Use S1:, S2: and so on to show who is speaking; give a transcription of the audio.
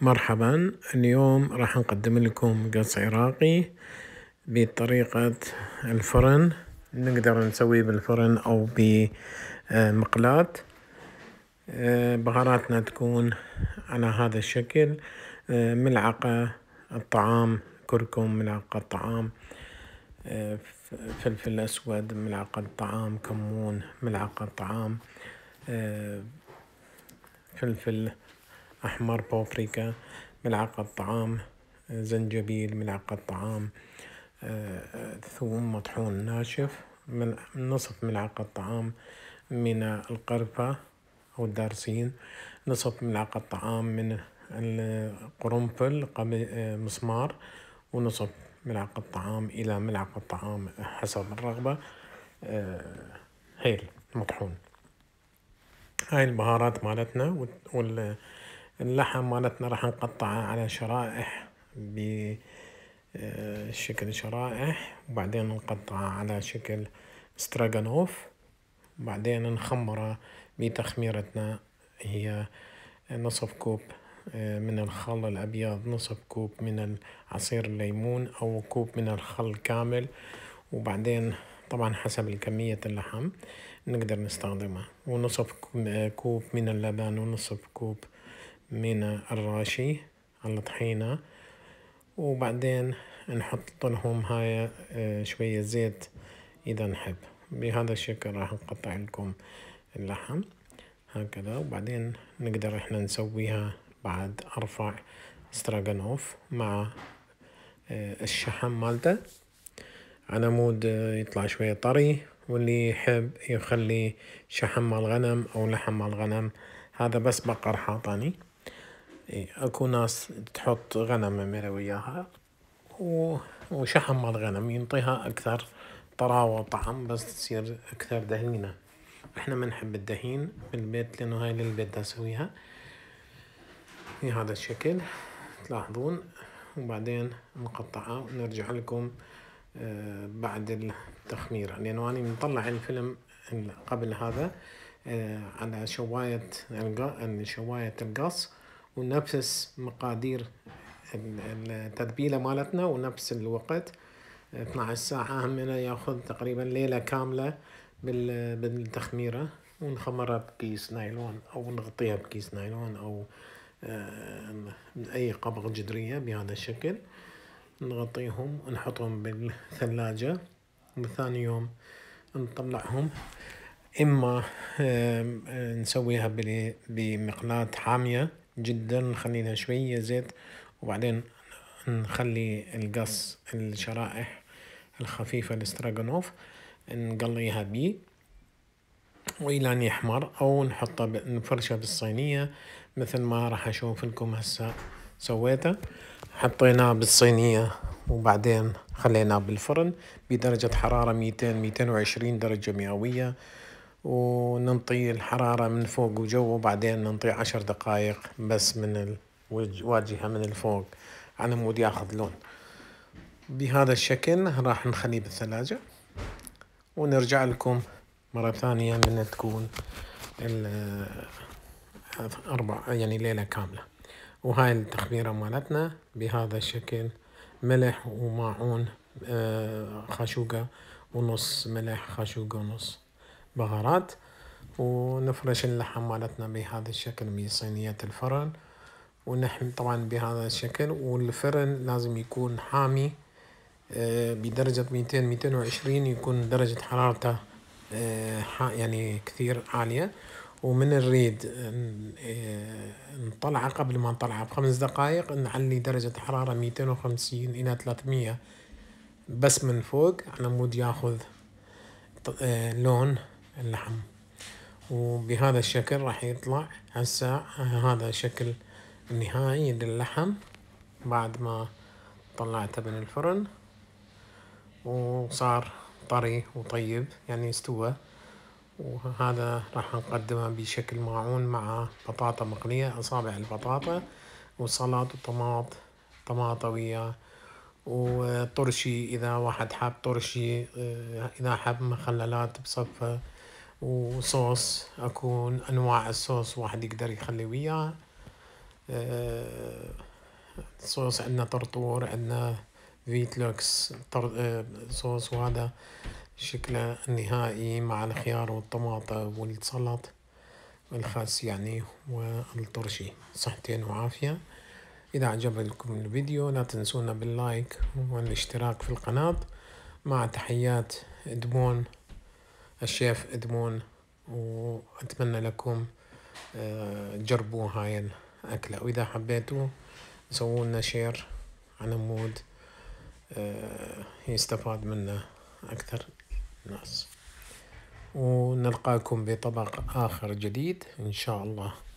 S1: مرحبا اليوم راح نقدم لكم قص عراقي بطريقة الفرن نقدر نسويه بالفرن أو بمقلاة آه، بهاراتنا تكون على هذا الشكل آه، ملعقة الطعام كركم ملعقة طعام آه، فلفل أسود ملعقة طعام كمون ملعقة طعام فلفل أحمر بابريكا ملعقة طعام زنجبيل ملعقة طعام آه، ثوم مطحون ناشف من نصف ملعقة طعام من القرفة أو الدارسين نصف ملعقة طعام من القرنفل آه، مسمار ونصف ملعقة طعام إلى ملعقة طعام حسب الرغبة آه، هيل مطحون هاي البهارات مالتنا وال اللحم مالتنا راح نقطعه على شرائح بشكل آه، شرائح وبعدين نقطعه على شكل ستراغانوف وبعدين نخمره بتخميرتنا هي نصف كوب آه، من الخل الأبيض نصف كوب من عصير الليمون أو كوب من الخل كامل وبعدين طبعا حسب الكمية اللحم نقدر نستخدمها ونصف آه، كوب من اللبن ونصف كوب من الراشي على الطحينة وبعدين نحط لهم هاي آه، شوية زيت إذا نحب بهذا الشكل راح نقطع لكم اللحم هكذا وبعدين نقدر احنا نسويها بعد ارفع ستراغانوف مع آه، الشحم مالته على مود آه، يطلع شوية طري واللي يحب يخلي شحم مال غنم او لحم مال غنم هذا بس بقر حاطاني إيه، اكو ناس تحط غنم مرة وياها وشحم مال غنم ينطيها اكثر طراوة وطعم بس تصير اكثر دهنينة احنا ما نحب الدهين بالبيت لانه هاي للبيت اسويها بهذا الشكل تلاحظون وبعدين نقطعها ونرجع لكم آه، بعد التخميرة لأنه أنا مطلع الفيلم قبل هذا آه، على شواية القص ونفس مقادير التتبيلة مالتنا ونفس الوقت 12 ساعة همنا ياخذ تقريبا ليلة كاملة بالتخميرة ونخمرها بكيس نايلون أو نغطيها بكيس نايلون أو آه، اي قبغ جدرية بهذا الشكل نغطيهم ونحطهم بالثلاجة وثاني يوم نطلعهم إما نسويها بمقلاة حامية جدا نخلي شوية زيت وبعدين نخلي القص الشرائح الخفيفة الاستراجونوف نقليها بي وإلى أن يحمر أو نحطه نفرشه بالصينية مثل ما راح أشوف لكم هسه سويته حطيناه بالصينية وبعدين خليناه بالفرن بدرجة حرارة 200 220 درجة مئوية وننطي الحرارة من فوق وجو وبعدين ننطي عشر دقايق بس من الواجهة من الفوق على مود ياخذ لون بهذا الشكل راح نخليه بالثلاجة ونرجع لكم مرة ثانية من تكون أربع يعني ليلة كاملة وهاي التخميرة مالتنا بهذا الشكل ملح وماعون آه، خاشوقة ونص ملح خاشوقة ونص بهارات ونفرش اللحم مالتنا بهذا الشكل من صينية الفرن ونحمي طبعا بهذا الشكل والفرن لازم يكون حامي آه، بدرجة 200 220 يكون درجة حرارته آه، يعني كثير عالية ومن الريد آه، نطلعه قبل ما نطلعه بخمس دقائق نعلي درجة حرارة 250 إلى 300 بس من فوق على مود ياخذ لون اللحم وبهذا الشكل راح يطلع هسه هذا شكل النهائي للحم بعد ما طلعته من الفرن وصار طري وطيب يعني استوى وهذا راح نقدمه بشكل معون مع بطاطا مقلية أصابع البطاطا وسلطة وطماط طماطة وياه وطرشي إذا واحد حاب طرشي آه، إذا حاب مخللات بصفه وصوص اكون انواع الصوص واحد يقدر يخلي وياه آه، صوص عندنا طرطور عندنا فيتلوكس آه، صوص وهذا شكله النهائي مع الخيار والطماطم والسلط الخاص يعني والطرشي صحتين وعافية إذا عجبكم الفيديو لا تنسونا باللايك والاشتراك في القناة مع تحيات دبون الشيف إدمون وأتمنى لكم تجربوا آه، هاي الأكلة وإذا حبيتوا سوولنا شير على مود آه، يستفاد منه أكثر الناس ونلقاكم بطبق آخر جديد إن شاء الله